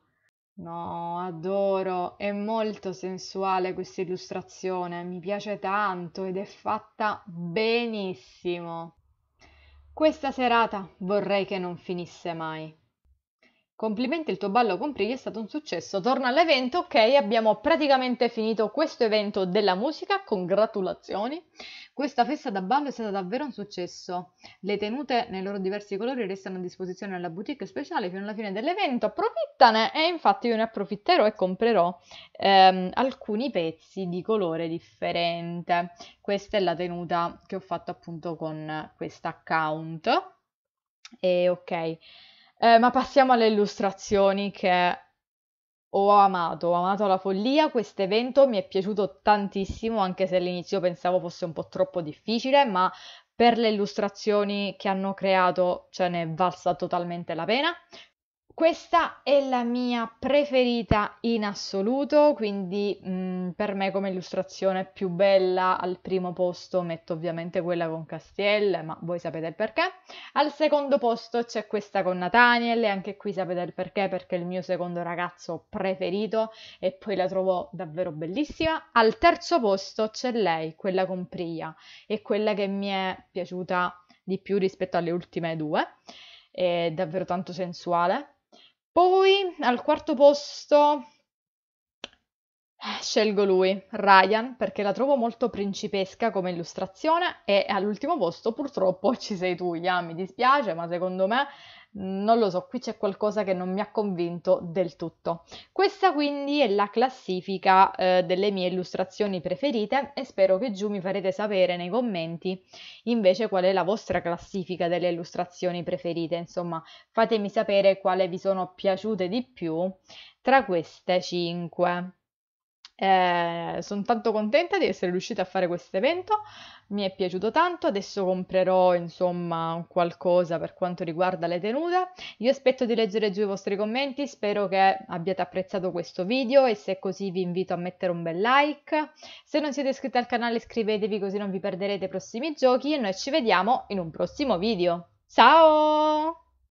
No, adoro, è molto sensuale questa illustrazione, mi piace tanto ed è fatta benissimo. Questa serata vorrei che non finisse mai. Complimenti, il tuo ballo con Prighi è stato un successo. Torna all'evento, ok, abbiamo praticamente finito questo evento della musica, congratulazioni. Questa festa da ballo è stata davvero un successo. Le tenute nei loro diversi colori restano a disposizione nella boutique speciale fino alla fine dell'evento, approfittane e infatti io ne approfitterò e comprerò ehm, alcuni pezzi di colore differente. Questa è la tenuta che ho fatto appunto con questa account. E ok. Eh, ma passiamo alle illustrazioni che ho amato, ho amato la follia, questo evento mi è piaciuto tantissimo, anche se all'inizio pensavo fosse un po' troppo difficile, ma per le illustrazioni che hanno creato ce ne è valsa totalmente la pena. Questa è la mia preferita in assoluto, quindi mh, mm, per me come illustrazione più bella al primo posto metto ovviamente quella con Castiel, ma voi sapete il perché. Al secondo posto c'è questa con Nathaniel e anche qui sapete il perché perché è il mio secondo ragazzo preferito e poi la trovo davvero bellissima. Al terzo posto c'è lei, quella con Priya, e quella che mi è piaciuta di più rispetto alle ultime due. È davvero tanto sensuale, poi al quarto posto eh, scelgo lui, Ryan, perché la trovo molto principesca come illustrazione e all'ultimo posto purtroppo ci sei tu, Ian, mi dispiace, ma secondo me non lo so, qui c'è qualcosa che non mi ha convinto del tutto. Questa quindi è la classifica eh, delle mie illustrazioni preferite e spero che giù mi farete sapere nei commenti invece qual è la vostra classifica delle illustrazioni preferite, insomma fatemi sapere quale vi sono piaciute di più tra queste 5. Eh, sono tanto contenta di essere riuscita a fare questo evento mi è piaciuto tanto, adesso comprerò insomma qualcosa per quanto riguarda le tenute. Io aspetto di leggere giù i vostri commenti, spero che abbiate apprezzato questo video e se è così vi invito a mettere un bel like. Se non siete iscritti al canale iscrivetevi così non vi perderete i prossimi giochi e noi ci vediamo in un prossimo video. Ciao!